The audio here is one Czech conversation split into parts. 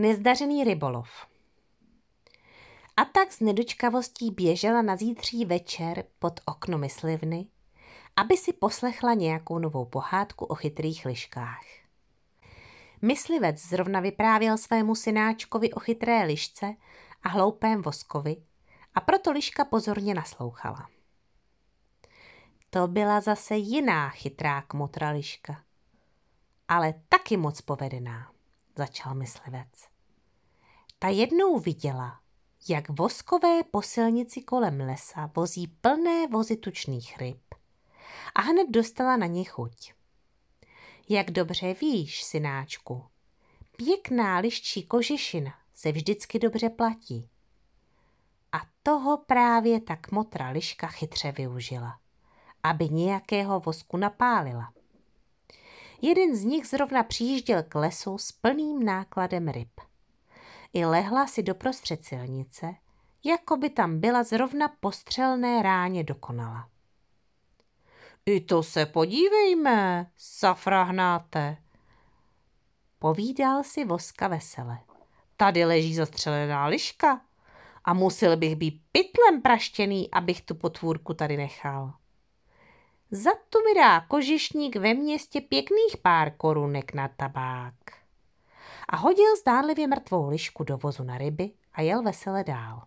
nezdařený rybolov. A tak s nedočkavostí běžela na zítří večer pod okno myslivny, aby si poslechla nějakou novou pohádku o chytrých liškách. Myslivec zrovna vyprávěl svému synáčkovi o chytré lišce a hloupém voskovi a proto liška pozorně naslouchala. To byla zase jiná chytrá kmotra liška, ale taky moc povedená, začal myslivec. Ta jednou viděla, jak voskové po silnici kolem lesa vozí plné vozy tučných ryb a hned dostala na ně chuť. Jak dobře víš, synáčku, pěkná liščí kožešina se vždycky dobře platí. A toho právě tak motra liška chytře využila, aby nějakého vosku napálila. Jeden z nich zrovna přijížděl k lesu s plným nákladem ryb – i lehla si doprostřed silnice, jako by tam byla zrovna postřelné ráně dokonala. I to se podívejme, safrahnáte, povídal si voska vesele. Tady leží zastřelená liška a musel bych být pytlem praštěný, abych tu potvůrku tady nechal. Za to mi dá kožišník ve městě pěkných pár korunek na tabák a hodil zdánlivě mrtvou lišku do vozu na ryby a jel vesele dál.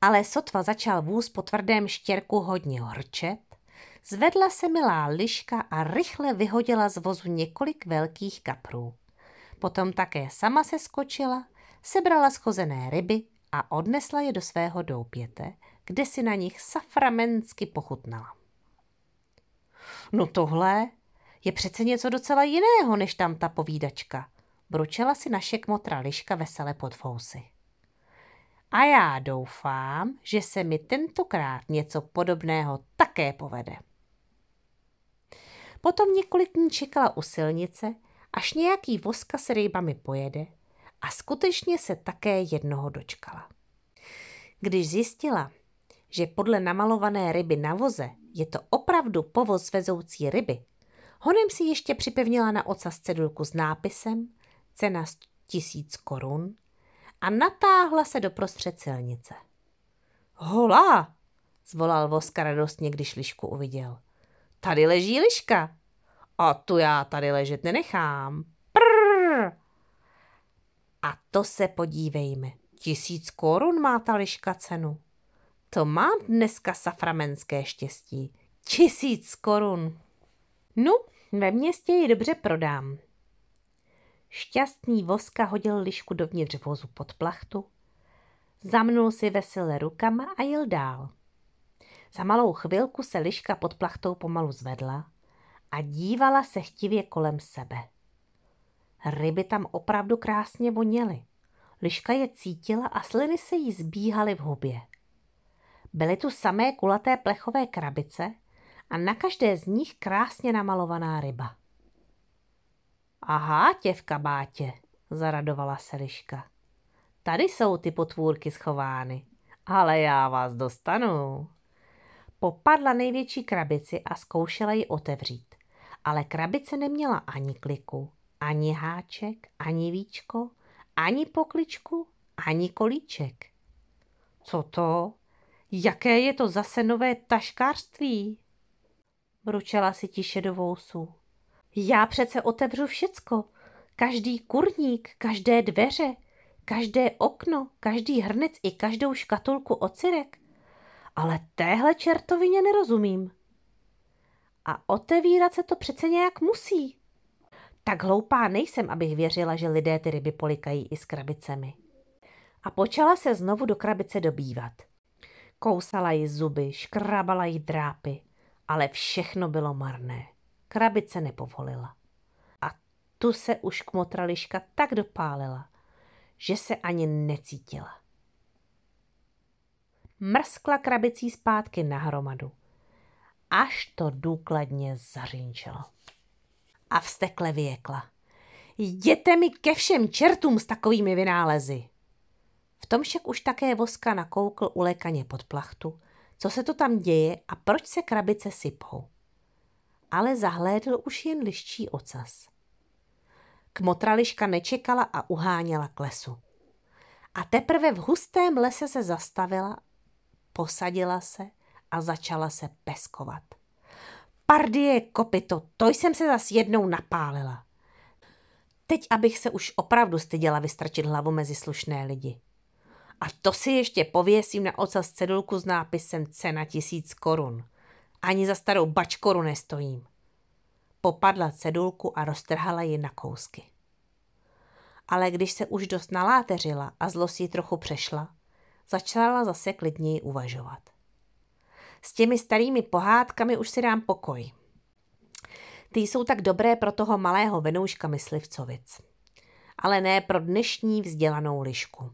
Ale sotva začal vůz po tvrdém štěrku hodně horčet? zvedla se milá liška a rychle vyhodila z vozu několik velkých kaprů. Potom také sama se skočila, sebrala schozené ryby a odnesla je do svého doupěte, kde si na nich saframensky pochutnala. No tohle je přece něco docela jiného, než tam ta povídačka, bručela si naše kmotra liška vesele pod fousy. A já doufám, že se mi tentokrát něco podobného také povede. Potom několik dní čekala u silnice, až nějaký voska s rybami pojede a skutečně se také jednoho dočkala. Když zjistila, že podle namalované ryby na voze je to opravdu povoz vezoucí ryby, honem si ještě připevnila na oca cedulku s nápisem cena tisíc korun, a natáhla se do prostřed silnice. Hola, zvolal Voska radostně, když lišku uviděl. Tady leží liška. A tu já tady ležet nenechám. Prrr. A to se podívejme. Tisíc korun má ta liška cenu. To mám dneska saframenské štěstí. Tisíc korun. No, ve městě ji dobře prodám. Šťastný voska hodil lišku dovnitř vozu pod plachtu, zamnul si veselé rukama a jel dál. Za malou chvilku se liška pod plachtou pomalu zvedla a dívala se chtivě kolem sebe. Ryby tam opravdu krásně voněly. Liška je cítila a sliny se jí zbíhaly v hubě. Byly tu samé kulaté plechové krabice a na každé z nich krásně namalovaná ryba. Aha, tě v kabátě, zaradovala se liška. Tady jsou ty potvůrky schovány, ale já vás dostanu. Popadla největší krabici a zkoušela ji otevřít, ale krabice neměla ani kliku, ani háček, ani víčko, ani pokličku, ani kolíček. Co to? Jaké je to zase nové taškářství? Vručela si tiše do vousu. Já přece otevřu všecko. Každý kurník, každé dveře, každé okno, každý hrnec i každou škatulku ocirek. Ale téhle čertovině nerozumím. A otevírat se to přece nějak musí. Tak hloupá nejsem, abych věřila, že lidé ty ryby polikají i s krabicemi. A počala se znovu do krabice dobývat. Kousala ji zuby, škrabala ji drápy, ale všechno bylo marné krabice nepovolila. A tu se už kmotrališka tak dopálila, že se ani necítila. Mrskla krabicí zpátky na hromadu, až to důkladně zařinčelo. A vstekle vyjekla. Jděte mi ke všem čertům s takovými vynálezy! V tom však už také voska nakoukl ulekaně pod plachtu, co se to tam děje a proč se krabice sypou ale zahlédl už jen liščí ocas. Kmotrališka nečekala a uháněla k lesu. A teprve v hustém lese se zastavila, posadila se a začala se peskovat. Pardie, kopito, to jsem se zas jednou napálila. Teď, abych se už opravdu styděla vystrčit hlavu mezi slušné lidi. A to si ještě pověsím na ocas cedulku s nápisem cena tisíc korun – ani za starou bačkoru nestojím. Popadla cedulku a roztrhala ji na kousky. Ale když se už dost naláteřila a zlost jí trochu přešla, začala zase klidněji uvažovat. S těmi starými pohádkami už si dám pokoj. Ty jsou tak dobré pro toho malého venouška myslivcovic. Ale ne pro dnešní vzdělanou lišku.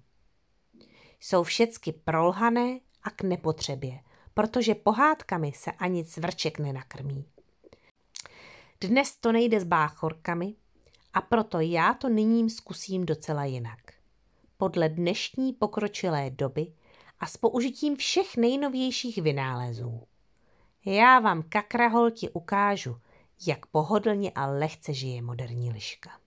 Jsou všecky prolhané a k nepotřebě – protože pohádkami se ani cvrček nenakrmí. Dnes to nejde s báchorkami a proto já to nyní zkusím docela jinak. Podle dnešní pokročilé doby a s použitím všech nejnovějších vynálezů. Já vám kakraholti ukážu, jak pohodlně a lehce žije moderní liška.